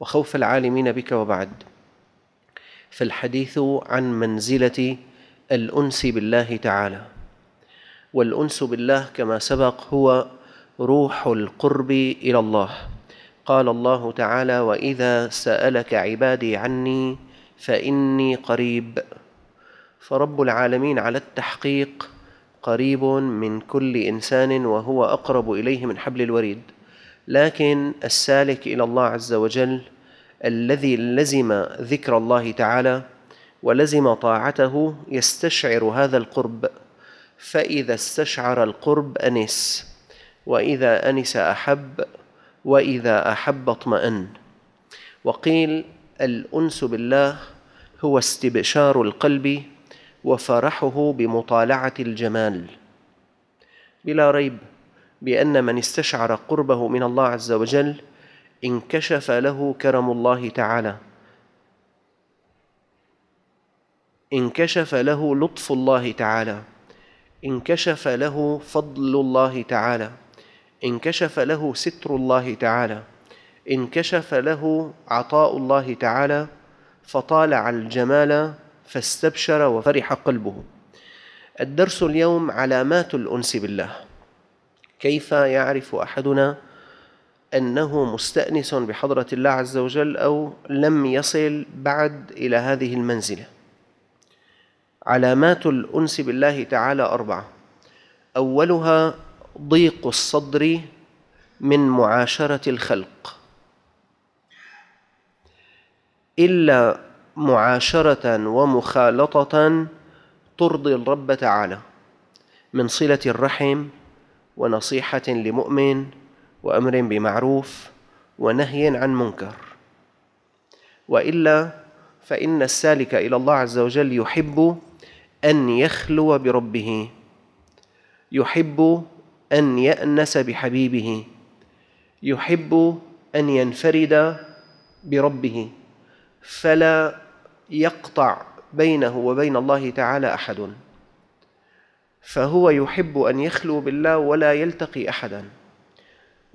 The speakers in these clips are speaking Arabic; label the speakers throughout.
Speaker 1: وخوف العالمين بك وبعد فالحديث عن منزله الانس بالله تعالى والانس بالله كما سبق هو روح القرب الى الله قال الله تعالى واذا سالك عبادي عني فاني قريب فرب العالمين على التحقيق قريب من كل انسان وهو اقرب اليه من حبل الوريد لكن السالك الى الله عز وجل الذي لزم ذكر الله تعالى ولزم طاعته يستشعر هذا القرب فاذا استشعر القرب انس واذا انس احب واذا احب اطمان وقيل الانس بالله هو استبشار القلب وفرحه بمطالعه الجمال بلا ريب بأن من استشعر قربه من الله عز وجل انكشف له كرم الله تعالى انكشف له لطف الله تعالى انكشف له فضل الله تعالى انكشف له ستر الله تعالى انكشف له عطاء الله تعالى فطالع الجمال فاستبشر وفرح قلبه الدرس اليوم علامات الانس بالله كيف يعرف احدنا انه مستانس بحضره الله عز وجل او لم يصل بعد الى هذه المنزله علامات الانس بالله تعالى اربعه اولها ضيق الصدر من معاشره الخلق الا معاشره ومخالطه ترضي الرب تعالى من صله الرحم ونصيحة لمؤمن وأمر بمعروف ونهي عن منكر وإلا فإن السالك إلى الله عز وجل يحب أن يخلو بربه يحب أن يأنس بحبيبه يحب أن ينفرد بربه فلا يقطع بينه وبين الله تعالى أحد فهو يحب ان يخلو بالله ولا يلتقي احدا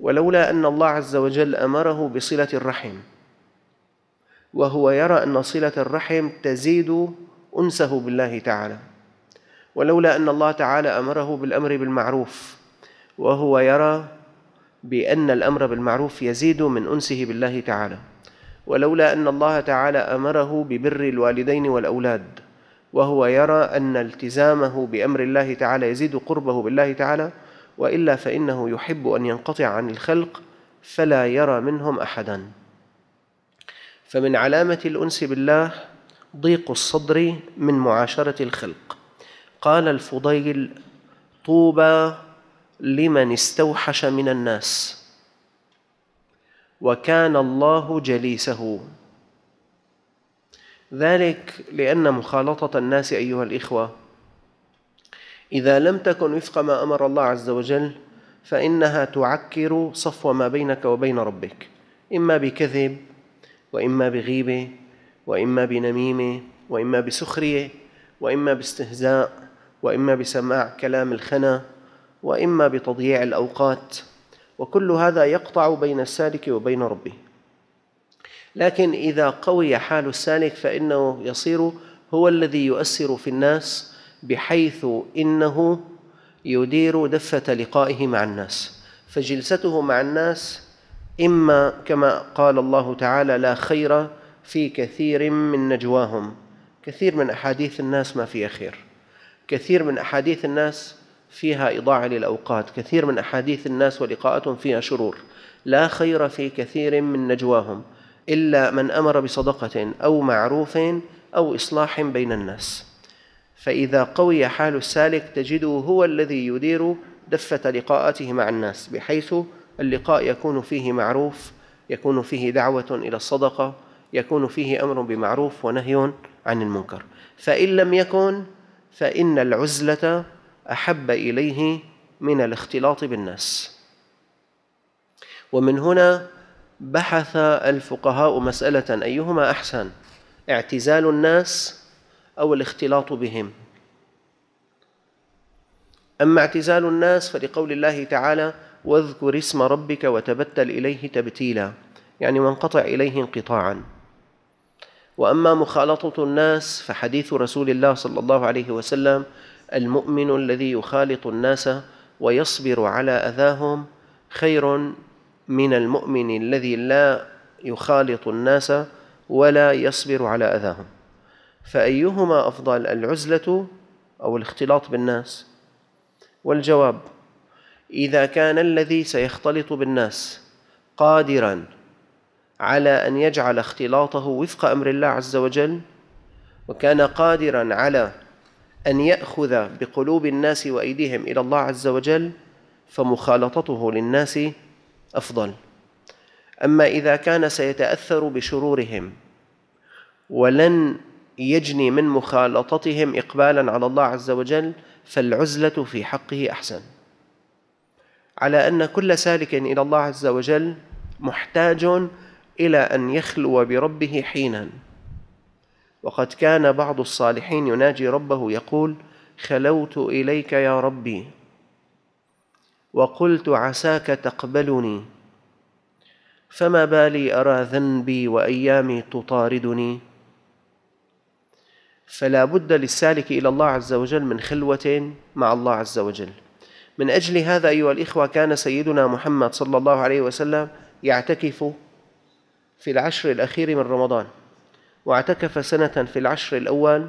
Speaker 1: ولولا ان الله عز وجل امره بصله الرحم وهو يرى ان صله الرحم تزيد انسه بالله تعالى ولولا ان الله تعالى امره بالامر بالمعروف وهو يرى بان الامر بالمعروف يزيد من انسه بالله تعالى ولولا ان الله تعالى امره ببر الوالدين والاولاد وهو يرى أن التزامه بأمر الله تعالى يزيد قربه بالله تعالى وإلا فإنه يحب أن ينقطع عن الخلق فلا يرى منهم أحدا فمن علامة الأنس بالله ضيق الصدر من معاشرة الخلق قال الفضيل طوبى لمن استوحش من الناس وكان الله جليسه ذلك لأن مخالطة الناس أيها الإخوة إذا لم تكن وفق ما أمر الله عز وجل فإنها تعكر صفو ما بينك وبين ربك إما بكذب وإما بغيبة وإما بنميمة وإما بسخرية وإما باستهزاء وإما بسماع كلام الخنا وإما بتضييع الأوقات وكل هذا يقطع بين السالك وبين ربه لكن إذا قوي حال السالك فإنه يصير هو الذي يؤثر في الناس بحيث إنه يدير دفة لقائه مع الناس فجلسته مع الناس إما كما قال الله تعالى لا خير في كثير من نجواهم كثير من أحاديث الناس ما فيها خير كثير من أحاديث الناس فيها إضاعة للأوقات كثير من أحاديث الناس ولقاءاتهم فيها شرور لا خير في كثير من نجواهم إلا من أمر بصدقة أو معروف أو إصلاح بين الناس فإذا قوي حال السالك تجده هو الذي يدير دفة لقاءاته مع الناس بحيث اللقاء يكون فيه معروف يكون فيه دعوة إلى الصدقة يكون فيه أمر بمعروف ونهي عن المنكر فإن لم يكن فإن العزلة أحب إليه من الاختلاط بالناس ومن هنا بحث الفقهاء مسألة أيهما أحسن اعتزال الناس أو الاختلاط بهم أما اعتزال الناس فلقول الله تعالى واذكر اسم ربك وتبتل إليه تبتيلا يعني وانقطع إليه انقطاعا وأما مخالطة الناس فحديث رسول الله صلى الله عليه وسلم المؤمن الذي يخالط الناس ويصبر على أذاهم خير من المؤمن الذي لا يخالط الناس ولا يصبر على اذاهم فايهما افضل العزله او الاختلاط بالناس والجواب اذا كان الذي سيختلط بالناس قادرا على ان يجعل اختلاطه وفق امر الله عز وجل وكان قادرا على ان ياخذ بقلوب الناس وايديهم الى الله عز وجل فمخالطته للناس أفضل أما إذا كان سيتأثر بشرورهم ولن يجني من مخالطتهم إقبالا على الله عز وجل فالعزلة في حقه أحسن على أن كل سالك إلى الله عز وجل محتاج إلى أن يخلو بربه حينا وقد كان بعض الصالحين يناجي ربه يقول خلوت إليك يا ربي وقلت عساك تقبلني فما بالي ارى ذنبي وايامي تطاردني فلا بد للسالك الى الله عز وجل من خلوه مع الله عز وجل من اجل هذا ايها الاخوه كان سيدنا محمد صلى الله عليه وسلم يعتكف في العشر الاخير من رمضان واعتكف سنه في العشر الاول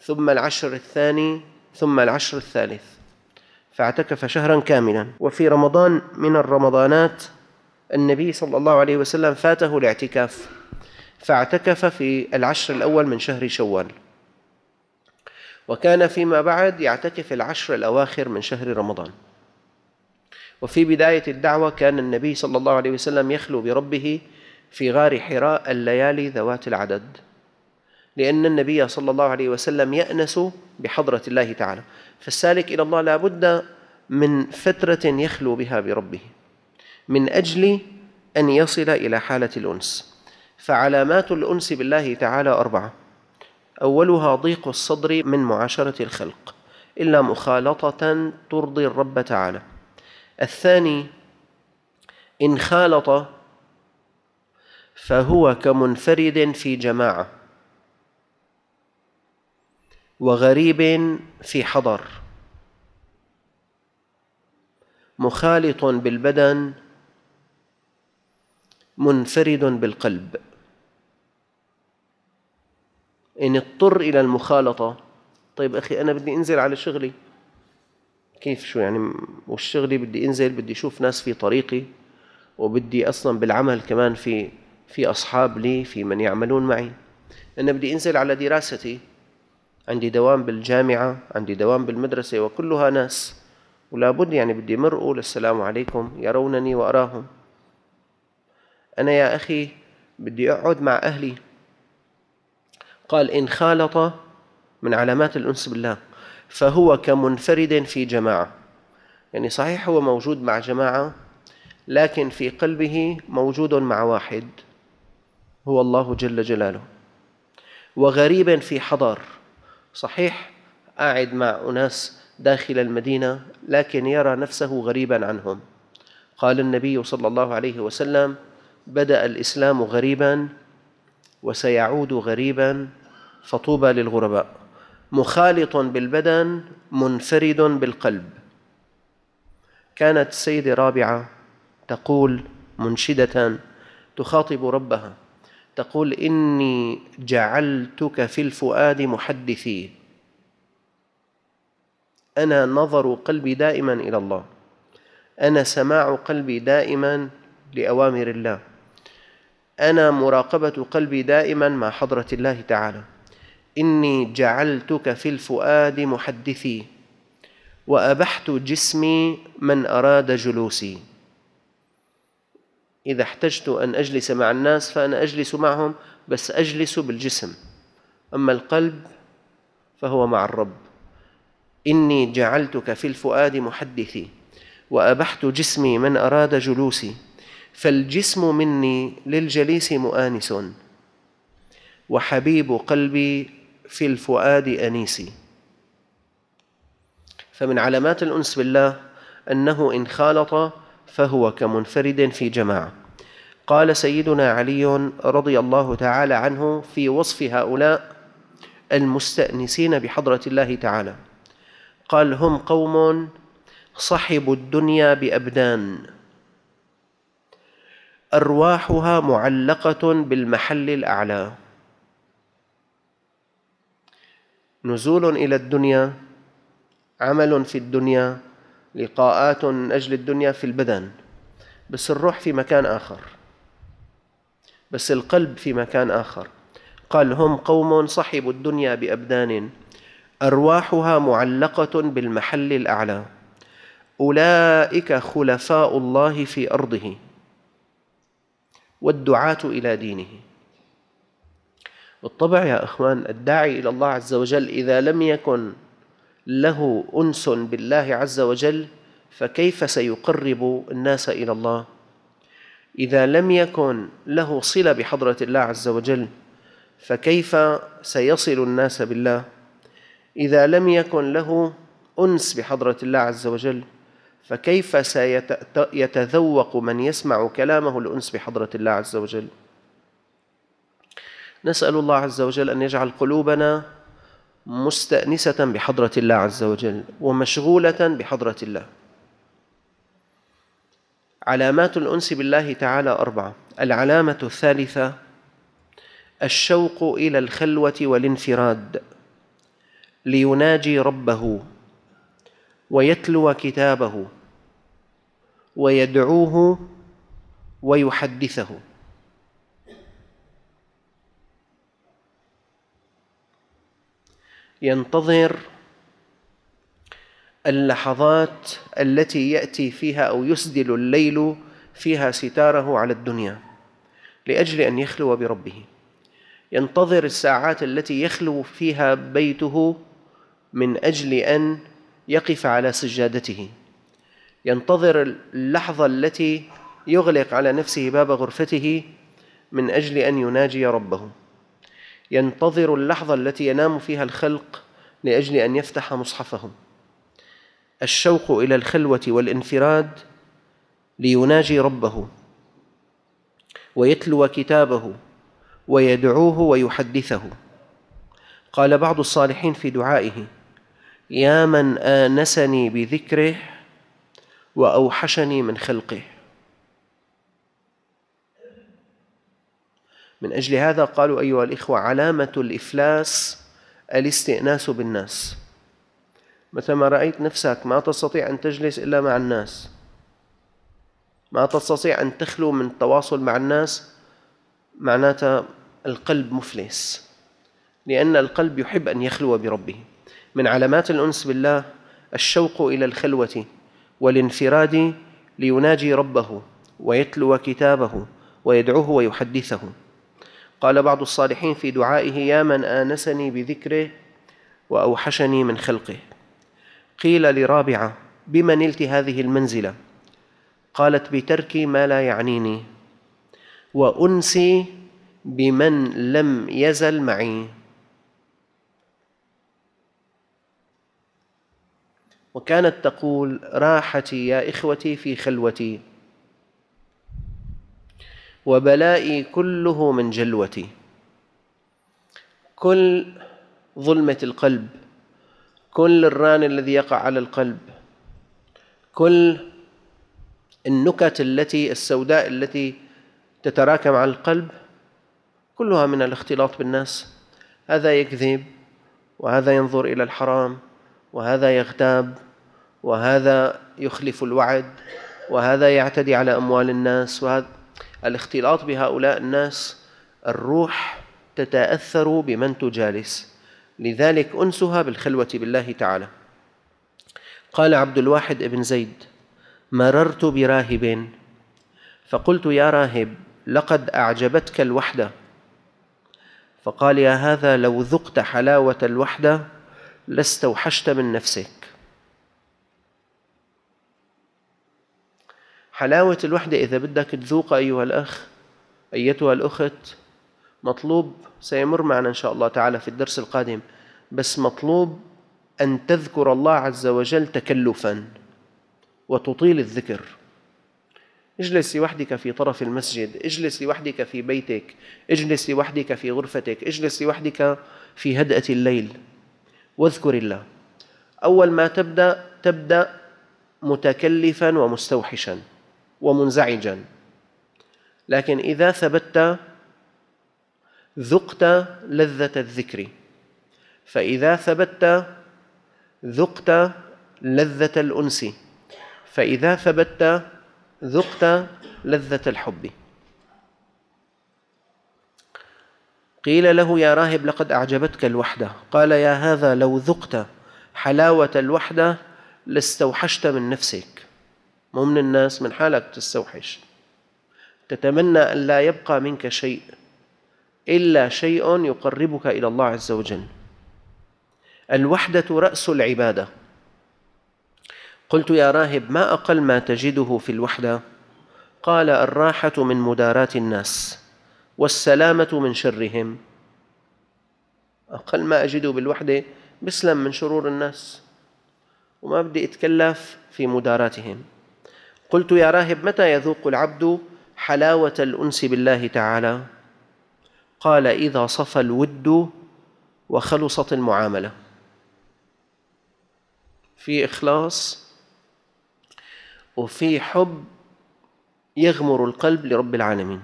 Speaker 1: ثم العشر الثاني ثم العشر الثالث فاعتكف شهرا كاملا وفي رمضان من الرمضانات النبي صلى الله عليه وسلم فاته الاعتكاف فاعتكف في العشر الأول من شهر شوال وكان فيما بعد يعتكف العشر الأواخر من شهر رمضان وفي بداية الدعوة كان النبي صلى الله عليه وسلم يخلو بربه في غار حراء الليالي ذوات العدد لأن النبي صلى الله عليه وسلم يأنس بحضرة الله تعالى فالسالك إلى الله لابد من فترة يخلو بها بربه من أجل أن يصل إلى حالة الأنس فعلامات الأنس بالله تعالى أربعة أولها ضيق الصدر من معاشرة الخلق إلا مخالطة ترضي الرب تعالى الثاني إن خالط فهو كمنفرد في جماعة وغريب في حضر مخالط بالبدن منفرد بالقلب ان اضطر الى المخالطه طيب اخي انا بدي انزل على شغلي كيف شو يعني والشغلي بدي انزل بدي اشوف ناس في طريقي وبدي اصلا بالعمل كمان في في اصحاب لي في من يعملون معي انا بدي انزل على دراستي عندي دوام بالجامعة عندي دوام بالمدرسة وكلها ناس ولا بد يعني بدي مر أقول السلام عليكم يرونني وأراهم أنا يا أخي بدي أقعد مع أهلي قال إن خالط من علامات الأنس بالله فهو كمنفرد في جماعة يعني صحيح هو موجود مع جماعة لكن في قلبه موجود مع واحد هو الله جل جلاله وغريبا في حضر صحيح قاعد مع أناس داخل المدينة لكن يرى نفسه غريبا عنهم قال النبي صلى الله عليه وسلم بدأ الإسلام غريبا وسيعود غريبا فطوبى للغرباء مخالط بالبدن منفرد بالقلب كانت السيدة رابعة تقول منشدة تخاطب ربها تقول إني جعلتك في الفؤاد محدثي أنا نظر قلبي دائما إلى الله أنا سماع قلبي دائما لأوامر الله أنا مراقبة قلبي دائما مع حضرة الله تعالى إني جعلتك في الفؤاد محدثي وأبحت جسمي من أراد جلوسي إذا احتجت أن أجلس مع الناس فأنا أجلس معهم بس أجلس بالجسم أما القلب فهو مع الرب إني جعلتك في الفؤاد محدثي وأبحت جسمي من أراد جلوسي فالجسم مني للجليس مؤانس وحبيب قلبي في الفؤاد أنيسي فمن علامات الأنس بالله أنه إن خالط فهو كمنفرد في جماعه قال سيدنا علي رضي الله تعالى عنه في وصف هؤلاء المستانسين بحضره الله تعالى قال هم قوم صحبوا الدنيا بابدان ارواحها معلقه بالمحل الاعلى نزول الى الدنيا عمل في الدنيا لقاءات من أجل الدنيا في البدن بس الروح في مكان آخر بس القلب في مكان آخر قال هم قوم صحبوا الدنيا بأبدان أرواحها معلقة بالمحل الأعلى أولئك خلفاء الله في أرضه والدعاة إلى دينه بالطبع يا إخوان الداعي إلى الله عز وجل إذا لم يكن له انس بالله عز وجل فكيف سيقرب الناس الى الله اذا لم يكن له صله بحضره الله عز وجل فكيف سيصل الناس بالله اذا لم يكن له انس بحضره الله عز وجل فكيف سيتذوق من يسمع كلامه الانس بحضره الله عز وجل نسال الله عز وجل ان يجعل قلوبنا مستأنسة بحضرة الله عز وجل ومشغولة بحضرة الله علامات الأنس بالله تعالى أربعة العلامة الثالثة الشوق إلى الخلوة والانفراد ليناجي ربه ويتلو كتابه ويدعوه ويحدثه ينتظر اللحظات التي ياتي فيها او يسدل الليل فيها ستاره على الدنيا لاجل ان يخلو بربه ينتظر الساعات التي يخلو فيها بيته من اجل ان يقف على سجادته ينتظر اللحظه التي يغلق على نفسه باب غرفته من اجل ان يناجي ربه ينتظر اللحظة التي ينام فيها الخلق لأجل أن يفتح مصحفهم الشوق إلى الخلوة والانفراد ليناجي ربه ويتلو كتابه ويدعوه ويحدثه قال بعض الصالحين في دعائه يا من آنسني بذكره وأوحشني من خلقه من أجل هذا قالوا أيها الإخوة علامة الإفلاس الاستئناس بالناس متى ما رأيت نفسك ما تستطيع أن تجلس إلا مع الناس ما تستطيع أن تخلو من التواصل مع الناس معناتها القلب مفلس لأن القلب يحب أن يخلو بربه من علامات الأنس بالله الشوق إلى الخلوة والانفراد ليناجي ربه ويتلو كتابه ويدعوه ويحدثه قال بعض الصالحين في دعائه يا من آنسني بذكره وأوحشني من خلقه قيل لرابعة بما نلت هذه المنزلة قالت بترك ما لا يعنيني وأنسي بمن لم يزل معي وكانت تقول راحتي يا إخوتي في خلوتي وبلائي كله من جلوتي كل ظلمة القلب كل الران الذي يقع على القلب كل النكت التي السوداء التي تتراكم على القلب كلها من الاختلاط بالناس هذا يكذب وهذا ينظر الى الحرام وهذا يغتاب وهذا يخلف الوعد وهذا يعتدي على اموال الناس وهذا الاختلاط بهؤلاء الناس الروح تتأثر بمن تجالس لذلك أنسها بالخلوة بالله تعالى قال عبد الواحد بن زيد مررت براهب فقلت يا راهب لقد أعجبتك الوحدة فقال يا هذا لو ذقت حلاوة الوحدة لاستوحشت من نفسك حلاوة الوحدة إذا بدك تذوقها أيها الأخ أيتها الأخت مطلوب سيمر معنا إن شاء الله تعالى في الدرس القادم بس مطلوب أن تذكر الله عز وجل تكلفا وتطيل الذكر اجلس لوحدك في طرف المسجد اجلس لوحدك في بيتك اجلس لوحدك في غرفتك اجلس لوحدك في هدأة الليل واذكر الله أول ما تبدأ تبدأ متكلفا ومستوحشا ومنزعجا لكن إذا ثبت ذقت لذة الذكر فإذا ثبت ذقت لذة الأنس فإذا ثبت ذقت لذة الحب قيل له يا راهب لقد أعجبتك الوحدة قال يا هذا لو ذقت حلاوة الوحدة لاستوحشت من نفسك مو من الناس من حالك تستوحش تتمنى أن لا يبقى منك شيء إلا شيء يقربك إلى الله عز وجل الوحدة رأس العبادة قلت يا راهب ما أقل ما تجده في الوحدة قال الراحة من مداراة الناس والسلامة من شرهم أقل ما أجده بالوحدة بسلم من شرور الناس وما بدي أتكلف في مداراتهم قلت يا راهب متى يذوق العبد حلاوة الأنس بالله تعالى قال إذا صفى الود وخلصت المعاملة في إخلاص وفي حب يغمر القلب لرب العالمين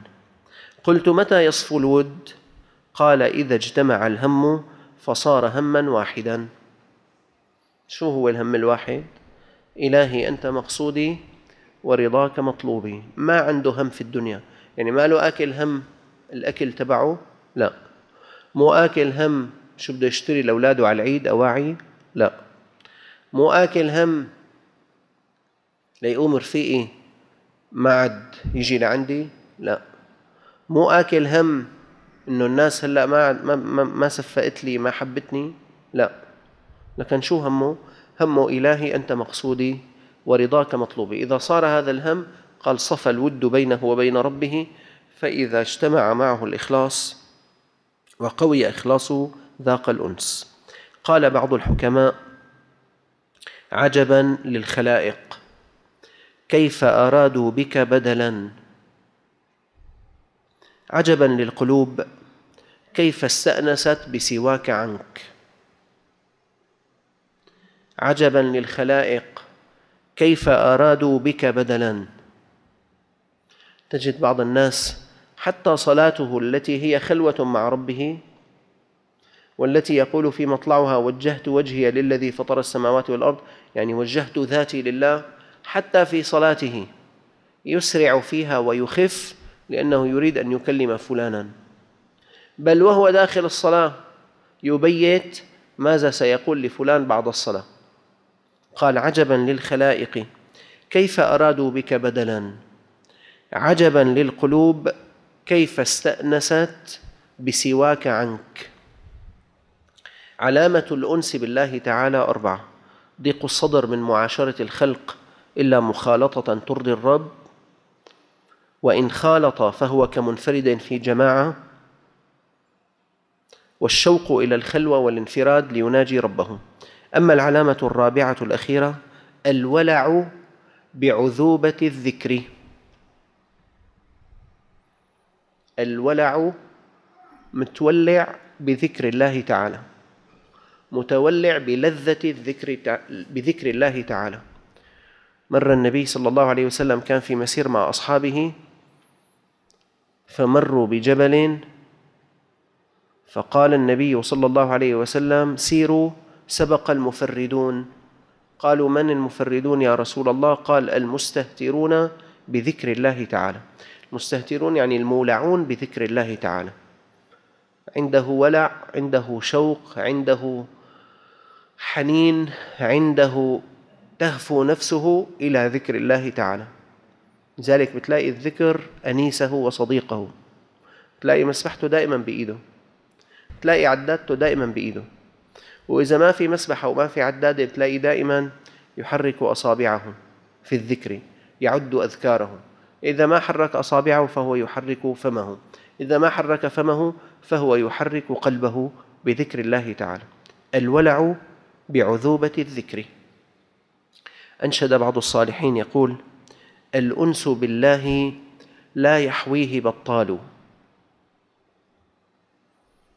Speaker 1: قلت متى يصفو الود قال إذا اجتمع الهم فصار هما واحدا شو هو الهم الواحد إلهي أنت مقصودي ورضاك مطلوبي ما عنده هم في الدنيا يعني ما له اكل هم الاكل تبعه لا مو اكل هم شو بده يشتري لاولاده على العيد اواعي لا مو اكل هم ليقوم رفيقي إيه؟ ما عاد يجي لعندي لا مو اكل هم انه الناس هلا ما ما ما, ما سفقت لي ما حبتني لا لكن شو همه همه الهي انت مقصودي ورضاك مطلوبي إذا صار هذا الهم قال صفى الود بينه وبين ربه فإذا اجتمع معه الإخلاص وقوي إخلاصه ذاق الأنس قال بعض الحكماء عجبا للخلائق كيف أرادوا بك بدلا عجبا للقلوب كيف استأنست بسواك عنك عجبا للخلائق كيف أرادوا بك بدلا تجد بعض الناس حتى صلاته التي هي خلوة مع ربه والتي يقول في مطلعها وجهت وجهي للذي فطر السماوات والارض يعني وجهت ذاتي لله حتى في صلاته يسرع فيها ويخف لانه يريد ان يكلم فلانا بل وهو داخل الصلاه يبيت ماذا سيقول لفلان بعد الصلاه قال عجبا للخلائق كيف أرادوا بك بدلا عجبا للقلوب كيف استأنست بسواك عنك علامة الأنس بالله تعالى أربعة ضيق الصدر من معاشرة الخلق إلا مخالطة ترضي الرب وإن خالط فهو كمنفرد في جماعة والشوق إلى الخلوة والانفراد ليناجي ربه أما العلامة الرابعة الأخيرة الولع بعذوبة الذكر الولع متولع بذكر الله تعالى متولع بلذة الذكر بذكر الله تعالى مر النبي صلى الله عليه وسلم كان في مسير مع أصحابه فمروا بجبل فقال النبي صلى الله عليه وسلم سيروا سبق المفردون قالوا من المفردون يا رسول الله قال المستهترون بذكر الله تعالى المستهترون يعني المولعون بذكر الله تعالى عنده ولع عنده شوق عنده حنين عنده تهفو نفسه الى ذكر الله تعالى لذلك بتلاقي الذكر انيسه وصديقه تلاقي مسبحته دائما بايده تلاقي عدادته دائما بايده وإذا ما في مسبحة وما في عدادة بتلاقي دائما يحرك أصابعه في الذكر يعد أذكاره إذا ما حرك أصابعه فهو يحرك فمه إذا ما حرك فمه فهو يحرك قلبه بذكر الله تعالى الولع بعذوبة الذكر أنشد بعض الصالحين يقول الأنس بالله لا يحويه بطال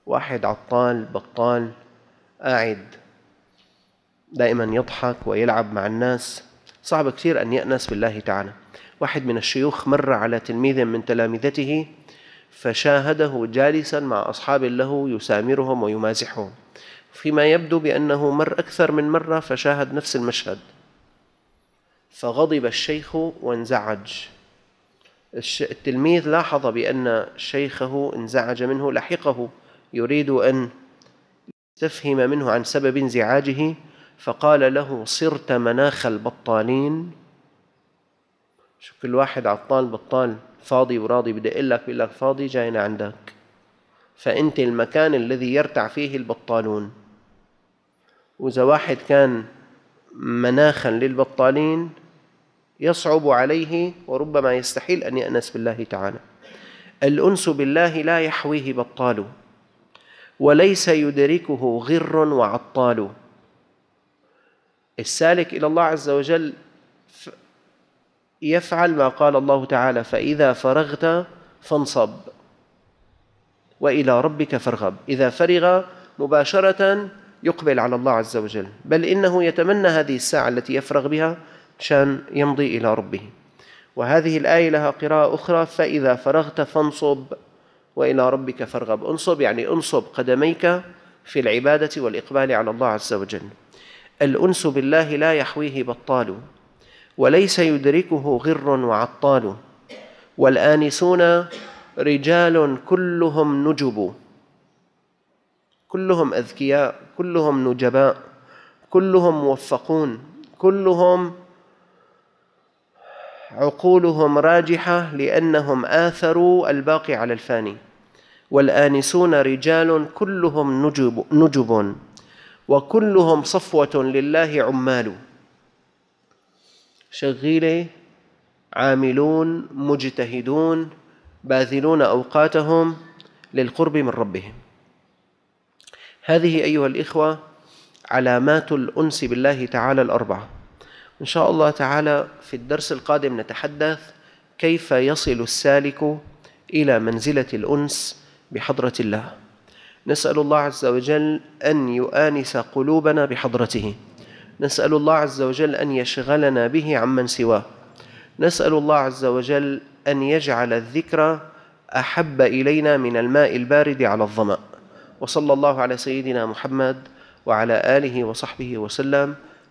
Speaker 1: واحد عطال بطال قاعد دائما يضحك ويلعب مع الناس صعب كثير أن يأنس بالله تعالى واحد من الشيوخ مر على تلميذ من تلامذته فشاهده جالسا مع أصحاب له يسامرهم ويمازحهم فيما يبدو بأنه مر أكثر من مرة فشاهد نفس المشهد فغضب الشيخ وانزعج التلميذ لاحظ بأن شيخه انزعج منه لحقه يريد أن استفهم منه عن سبب انزعاجه فقال له صرت مناخ البطالين شوف كل واحد عطال بطال فاضي وراضي بدي اقول لك بقول لك فاضي جاينا عندك فانت المكان الذي يرتع فيه البطالون واذا واحد كان مناخا للبطالين يصعب عليه وربما يستحيل ان يأنس بالله تعالى الأنس بالله لا يحويه بطال وليس يدركه غر وعطال السالك الى الله عز وجل يفعل ما قال الله تعالى فاذا فرغت فانصب والى ربك فارغب اذا فرغ مباشره يقبل على الله عز وجل بل انه يتمنى هذه الساعه التي يفرغ بها شان يمضي الى ربه وهذه الايه لها قراءه اخرى فاذا فرغت فانصب والى ربك فارغب انصب يعني انصب قدميك في العباده والاقبال على الله عز وجل الانس بالله لا يحويه بطال وليس يدركه غر وعطال والانسون رجال كلهم نجب كلهم اذكياء كلهم نجباء كلهم موفقون كلهم عقولهم راجحة لأنهم آثروا الباقي على الفاني والآنسون رجال كلهم نجب, نجب وكلهم صفوة لله عمال شغيلة عاملون مجتهدون باذلون أوقاتهم للقرب من ربهم هذه أيها الإخوة علامات الأنس بالله تعالى الأربعة إن شاء الله تعالى في الدرس القادم نتحدث كيف يصل السالك إلى منزلة الأنس بحضرة الله نسأل الله عز وجل أن يؤانس قلوبنا بحضرته نسأل الله عز وجل أن يشغلنا به عمن سواه نسأل الله عز وجل أن يجعل الذكر أحب إلينا من الماء البارد على الظمأ وصلى الله على سيدنا محمد وعلى آله وصحبه وسلم